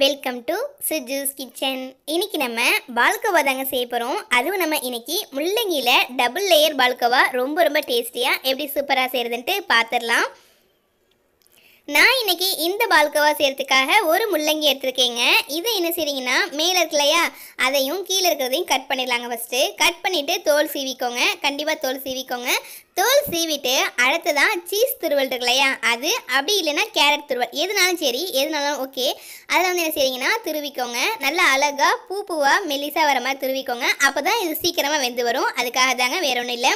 welcome to சுஜூஸ் kitchen இன்னைக்கு நம்ம பால்கோவா தாங்க செய்ய போகிறோம் அதுவும் நம்ம இன்னைக்கு முள்ளங்கியில் டபுள் லேயர் பால்கோவா ரொம்ப ரொம்ப டேஸ்டியாக எப்படி சூப்பராக செய்கிறதுன்ட்டு பார்த்துடலாம் நான் இன்னைக்கு இந்த பால்கோவா செய்கிறதுக்காக ஒரு முள்ளங்கி எடுத்துருக்கேங்க இதை என்ன செய்றீங்கன்னா மேலே இருக்கு இல்லையா அதையும் கீழே இருக்கிறதையும் கட் பண்ணிடலாங்க ஃபஸ்ட்டு கட் பண்ணிவிட்டு தோல் சீவிக்கோங்க கண்டிப்பாக தோல் சீவிக்கோங்க தோல் சீவிட்டு அடுத்ததான் சீஸ் துருவல் இருக்கு இல்லையா அது அப்படி இல்லைன்னா கேரட் துருவல் எதுனாலும் சரி எதுனாலும் ஓகே அதில் வந்து என்ன செய்றீங்கன்னா துருவிக்கோங்க நல்லா அழகாக பூ பூவாக மெல்லிசாக வர மாதிரி துருவிக்கோங்க அப்போ தான் இது சீக்கிரமாக வெந்து வரும் அதுக்காக தாங்க வேற ஒன்றும் இல்லை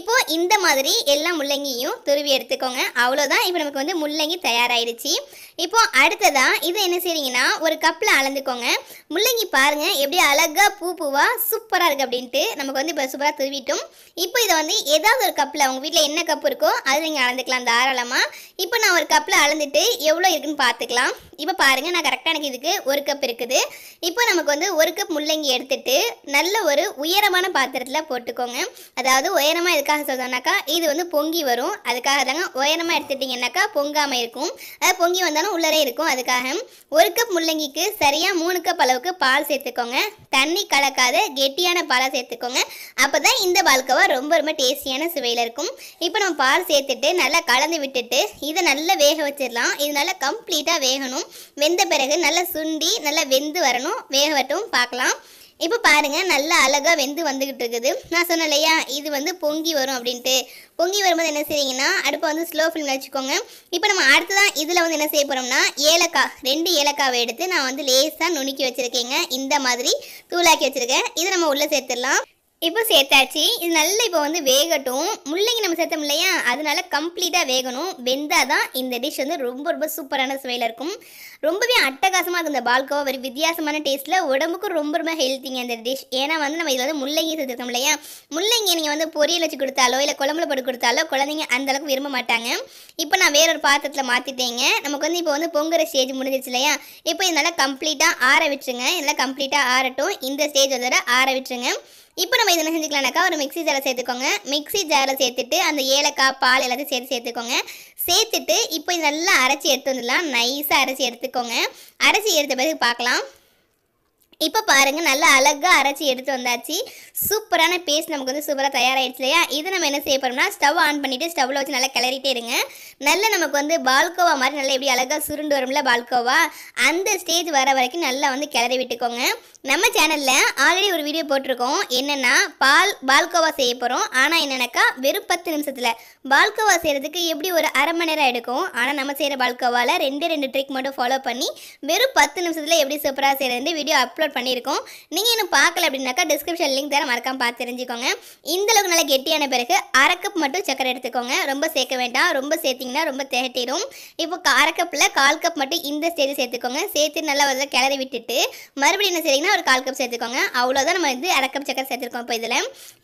இப்போது இந்த மாதிரி எல்லா முள்ளங்கியும் துருவி எடுத்துக்கோங்க அவ்வளோதான் இப்போ நமக்கு வந்து முள்ளங்கி தயாராகிடுச்சு இப்போது அடுத்ததாக இது என்ன செய்றீங்கன்னா ஒரு கப்பில் அளந்துக்கோங்க முள்ளங்கி பாருங்கள் எப்படி அழகாக பூ பூவாக சூப்பராக இருக்குது அப்படின்ட்டு நமக்கு வந்து இப்போ சூப்பராக துருவிட்டோம் இப்போ இதை வந்து ஏதாவது ஒரு கப்பில் அவங்க வீட்டில் என்ன கப்பு இருக்கோ அது நீங்கள் அளந்துக்கலாம் தாராளமாக இப்போ நான் ஒரு கப்பில் அளந்துட்டு எவ்வளோ இருக்குன்னு பார்த்துக்கலாம் இப்போ பாருங்கள் நான் கரெக்டாக எனக்கு இதுக்கு ஒரு கப் இருக்குது இப்போ நமக்கு வந்து ஒரு கப் முள்ளங்கி எடுத்துட்டு நல்ல ஒரு உயரமான பாத்திரத்தில் போட்டுக்கோங்க அதாவது உயரமாக எதுக்காக சொல்றோம்னாக்கா இது வந்து பொங்கி வரும் அதுக்காக தாங்க உயரமாக எடுத்துட்டிங்கனாக்கா பொங்காமல் இருக்கும் அது பொங்கி வந்தாலும் உள்ளரே இருக்கும் அதுக்காக ஒரு கப் முள்ளங்கிக்கு சரியாக மூணு கப் அளவுக்கு பால் சேர்த்துக்கோங்க தண்ணி கலக்காத கெட்டியான பாலாக சேர்த்துக்கோங்க அப்போ தான் இந்த பால்கவா ரொம்ப ரொம்ப டேஸ்டியான சுவையில் இருக்கும் இப்போ நம்ம பால் சேர்த்துட்டு நல்லா கலந்து விட்டுட்டு இதை நல்லா வேக வச்சிடலாம் இது நல்லா கம்ப்ளீட்டாக வேகணும் வெந்த பிறகு நல்லா சுண்டி நல்லா வெந்து வரணும் வேகவட்டும் பார்க்கலாம் இப்போ பாருங்கள் நல்லா அழகாக வெந்து வந்துக்கிட்டு இருக்குது நான் சொன்னேன் இல்லையா இது வந்து பொங்கி வரும் அப்படின்ட்டு பொங்கி வரும்போது என்ன செய்றீங்கன்னா அடுப்பை வந்து ஸ்லோ ஃப்ளேமில் வச்சுக்கோங்க இப்போ நம்ம அடுத்ததான் இதில் வந்து என்ன செய்ய போகிறோம்னா ஏலக்காய் ரெண்டு ஏலக்காவை எடுத்து நான் வந்து லேஸாக நுணுக்கி வச்சுருக்கேங்க இந்த மாதிரி தூளாக்கி வச்சுருக்கேன் இதை நம்ம உள்ளே சேர்த்துடலாம் இப்போ சேர்த்தாச்சு இது நல்லா இப்போ வந்து வேகட்டும் முள்ளங்கி நம்ம சேர்த்தோம் இல்லையா அதனால கம்ப்ளீட்டாக வேகணும் வெந்தால் தான் இந்த டிஷ் வந்து ரொம்ப ரொம்ப சூப்பரான சுவையில் இருக்கும் ரொம்பவே அட்டகாசமாக இருக்கும் இந்த பால்கோவா ஒரு வித்தியாசமான டேஸ்ட்டில் உடம்புக்கும் ரொம்ப ரொம்ப ஹெல்த்திங்க இந்த டிஷ் ஏன்னா வந்து நம்ம இதில் வந்து முள்ளங்கி சேர்த்துருக்கோம் இல்லையா முள்ளங்கி நீங்கள் வந்து பொரியல் வச்சு கொடுத்தாலோ இல்லை குழம்புல போட்டு கொடுத்தாலோ குழந்தைங்க அந்தளவுக்கு விரும்ப மாட்டாங்க இப்போ நான் வேறொரு பாத்திரத்தில் மாற்றிட்டேங்க நமக்கு வந்து இப்போ வந்து பொங்குற ஸ்டேஜ் முடிஞ்சிச்சு இல்லையா இப்போ இதனால் கம்ப்ளீட்டாக ஆற விட்டுருங்க இதெல்லாம் கம்ப்ளீட்டாக ஆறட்டும் இந்த ஸ்டேஜ் வந்து ஆற விட்டுருங்க இப்போ நம்ம இதை செஞ்சுக்கலாம்னாக்கா ஒரு மிக்சி ஜாரை சேர்த்துக்கோங்க மிக்சி ஜாரை சேர்த்துட்டு அந்த ஏலக்காய் பால் எல்லாத்தையும் சேர்த்து சேர்த்துக்கோங்க சேர்த்துட்டு இப்போ நல்லா அரைச்சி எடுத்து வந்துடலாம் நைஸாக அரைச்சி எடுத்துக்கோங்க அரைச்சி எடுத்த பிறகு பார்க்கலாம் இப்போ பாருங்கள் நல்லா அழகாக அரைச்சி எடுத்து வந்தாச்சு சூப்பரான பேஸ்ட் நமக்கு வந்து சூப்பராக தயாராகிடுச்சு இல்லையா இதை நம்ம என்ன செய்ய போகிறோம்னா ஸ்டவ் ஆன் பண்ணிவிட்டு ஸ்டவ்வில் வச்சு நல்லா கிளறிட்டே இருங்க நல்ல நமக்கு வந்து பால்கோவா மாதிரி நல்லா எப்படி அழகாக சுருண்டு வரும்ல பால்கோவா அந்த ஸ்டேஜ் வர வரைக்கும் நல்லா வந்து கிளறி விட்டுக்கோங்க நம்ம சேனலில் ஆல்ரெடி ஒரு வீடியோ போட்டிருக்கோம் என்னென்னா பால் பால்கோவா செய்ய போகிறோம் ஆனால் என்னென்னாக்கா வெறும் பத்து நிமிஷத்தில் பால்கோவா செய்கிறதுக்கு எப்படி ஒரு அரை மணி நேரம் எடுக்கும் ஆனால் நம்ம செய்கிற பால்கோவாவில் ரெண்டு ரெண்டு ட்ரிக் மட்டும் ஃபாலோ பண்ணி வெறும் பத்து நிமிஷத்தில் எப்படி சூப்பராக செய்கிறது வீடியோ அப்லோட் அப்லோட் பண்ணியிருக்கோம் நீங்கள் இன்னும் பார்க்கல அப்படின்னாக்கா டிஸ்கிரிப்ஷன் லிங்க் தர மறக்காமல் பார்த்து தெரிஞ்சுக்கோங்க இந்தளவுக்கு நல்லா கெட்டியான பிறகு அரை கப் மட்டும் சக்கரை எடுத்துக்கோங்க ரொம்ப சேர்க்க வேண்டாம் ரொம்ப சேர்த்திங்கன்னா ரொம்ப திகட்டிடும் இப்போ அரை கப்பில் கால் கப் மட்டும் இந்த ஸ்டேஜ் சேர்த்துக்கோங்க சேர்த்து நல்லா வந்து கிளறி விட்டுட்டு மறுபடியும் என்ன செய்யுங்கன்னா ஒரு கால் கப் சேர்த்துக்கோங்க அவ்வளோதான் நம்ம வந்து அரை கப் சக்கரை சேர்த்துருக்கோம் இப்போ இதில்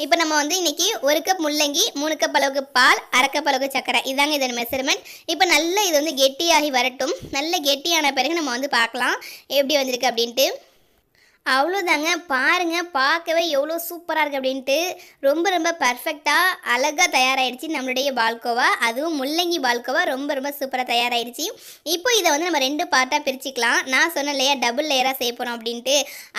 இப்போ நம்ம வந்து இன்னைக்கு ஒரு கப் முள்ளங்கி மூணு கப் அளவுக்கு பால் அரை கப் அளவுக்கு சக்கரை இதாங்க இதோட மெஷர்மெண்ட் இப்போ நல்லா இது வந்து கெட்டியாகி வரட்டும் நல்ல கெட்டியான பிறகு நம்ம வந்து பார்க்கலாம் எப்படி வந்திருக்கு அப்படின்ட்டு அவ்வளோதாங்க பாருங்கள் பார்க்கவே எவ்வளோ சூப்பராக இருக்குது அப்படின்ட்டு ரொம்ப ரொம்ப பர்ஃபெக்டாக அழகாக தயாராகிடுச்சு நம்மளுடைய பால்கோவா அதுவும் முள்ளங்கி பால்கோவா ரொம்ப ரொம்ப சூப்பராக தயாராகிடுச்சு இப்போ இதை வந்து நம்ம ரெண்டு பார்ட்டாக பிரிச்சுக்கலாம் நான் சொன்ன லேயர் டபுள் லேயராக செய்ய போகிறோம் அப்படின்ட்டு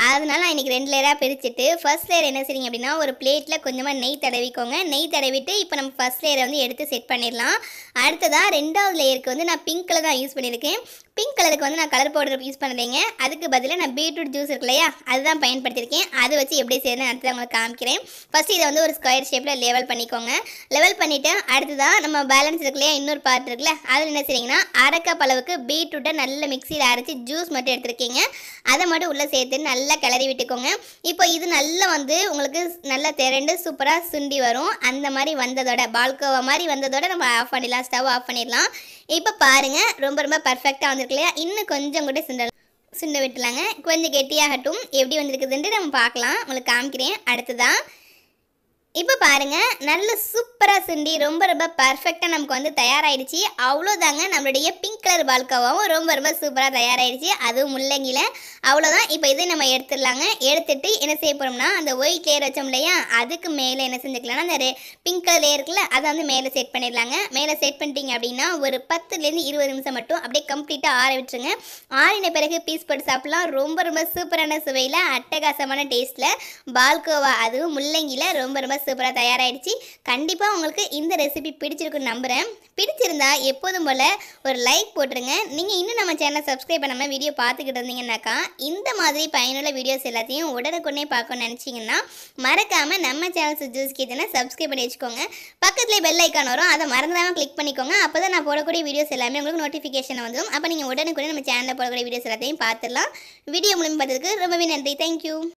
அதனால் நான் இன்றைக்கி ரெண்டு லேயராக பிரிச்சுட்டு ஃபர்ஸ்ட் லேயர் என்ன செய்யுங்க அப்படின்னா ஒரு பிளேட்டில் கொஞ்சமாக நெய் தடவிக்கோங்க நெய் தடவிட்டு இப்போ நம்ம ஃபர்ஸ்ட் லேயரை வந்து எடுத்து செட் பண்ணிடலாம் அடுத்ததாக ரெண்டாவது லேயருக்கு வந்து நான் பிங்க் கலர் தான் யூஸ் பண்ணியிருக்கேன் பிங்க் கலருக்கு வந்து நான் கலர் பவுடர் யூஸ் பண்ணுறீங்க அதுக்கு பதிலாக நான் பீட்ரூட் ஜூஸ் இருக்கு இல்லையா அதுதான் பயன்படுத்தியிருக்கேன் அதை வச்சு எப்படி செய்யணும் அடுத்து உங்களுக்கு காமிக்கிறேன் ஃபஸ்ட்டு இதை வந்து ஒரு ஸ்கொயர் ஷேப்பில் லெவல் பண்ணிக்கோங்க லெவல் பண்ணிவிட்டு தான் நம்ம பேலன்ஸ் இருக்கு இல்லையா இன்னொரு பார்ட் இருக்குல்ல அதில் என்ன செய்றீங்கன்னா அரைக்கப் அளவுக்கு பீட்ரூட்டை நல்ல மிக்சியில் அரைச்சி ஜூஸ் மட்டும் எடுத்துருக்கீங்க அதை மட்டும் உள்ளே சேர்த்து நல்லா கிளறி விட்டுக்கோங்க இப்போ இது நல்லா வந்து உங்களுக்கு நல்லா திரண்டு சூப்பராக சுண்டி வரும் அந்த மாதிரி வந்ததோட பால்கோவா மாதிரி வந்ததோட நம்ம ஆஃப் பண்ணிடலாம் ஸ்டவ் ஆஃப் பண்ணிடலாம் இப்போ பாருங்கள் ரொம்ப ரொம்ப பர்ஃபெக்டாக வந்து இருக்கு இல்லையா இன்னும் கொஞ்சம் கூட சுண்டல் சுண்ட விட்டுலாங்க கொஞ்சம் கெட்டியாகட்டும் எப்படி வந்திருக்குதுன்ட்டு நம்ம பார்க்கலாம் உங்களுக்கு காமிக்கிறேன் அடுத்ததான் இப்போ பாருங்கள் நல்ல சூப்பராக சிண்டி ரொம்ப ரொம்ப பர்ஃபெக்டாக நமக்கு வந்து தயாராகிடுச்சு அவ்வளோதாங்க நம்மளுடைய பிங்க் கலர் பால்கோவாவும் ரொம்ப ரொம்ப சூப்பராக தயாராகிடுச்சு அதுவும் முள்ளங்கியில் அவ்வளோதான் இப்போ இதை நம்ம எடுத்துடலாங்க எடுத்துட்டு என்ன செய்ய போகிறோம்னா அந்த ஒயிட் லேயர் வச்சோம் இல்லையா அதுக்கு மேலே என்ன செஞ்சுக்கலாம்னா அந்த பிங்க் கலர் லேயர் இருக்குல்ல அதை வந்து மேலே செட் பண்ணிடலாங்க மேலே செட் பண்ணிட்டீங்க அப்படின்னா ஒரு பத்துலேருந்து இருபது நிமிஷம் மட்டும் அப்படியே கம்ப்ளீட்டாக ஆற விட்டுருங்க ஆறின பிறகு பீஸ் போட்டு சாப்பிட்லாம் ரொம்ப ரொம்ப சூப்பரான சுவையில் அட்டகாசமான டேஸ்ட்டில் பால்கோவா அதுவும் முள்ளங்கியில் ரொம்ப ரொம்ப சூப்பராக தயாராகிடுச்சு கண்டிப்பாக உங்களுக்கு இந்த ரெசிபி பிடிச்சிருக்கும் நம்புகிறேன் பிடிச்சிருந்தா எப்போதும் போல் ஒரு லைக் போட்டுருங்க நீங்கள் இன்னும் நம்ம சேனலை சப்ஸ்கிரைப் பண்ணாமல் வீடியோ பார்த்துக்கிட்டு இருந்தீங்கன்னாக்கா இந்த மாதிரி பயனுள்ள வீடியோஸ் எல்லாத்தையும் உடனுக்குடனே பார்க்கணும்னு நினச்சிங்கன்னா மறக்காமல் நம்ம சேனல் சுஜூஸ் கிச்சனை சப்ஸ்கிரைப் பண்ணி வச்சுக்கோங்க பக்கத்துலேயே பெல் ஐக்கான் வரும் அதை மறந்துடாமல் கிளிக் பண்ணிக்கோங்க அப்போ தான் நான் போடக்கூடிய வீடியோஸ் எல்லாமே உங்களுக்கு நோட்டிஃபிகேஷன் வந்துடும் அப்போ நீங்கள் உடனுக்குடனே நம்ம சேனலில் போடக்கூடிய வீடியோஸ் எல்லாத்தையும் பார்த்துடலாம் வீடியோ மூலியமாக பார்த்ததுக்கு ரொம்பவே நன்றி தேங்க்யூ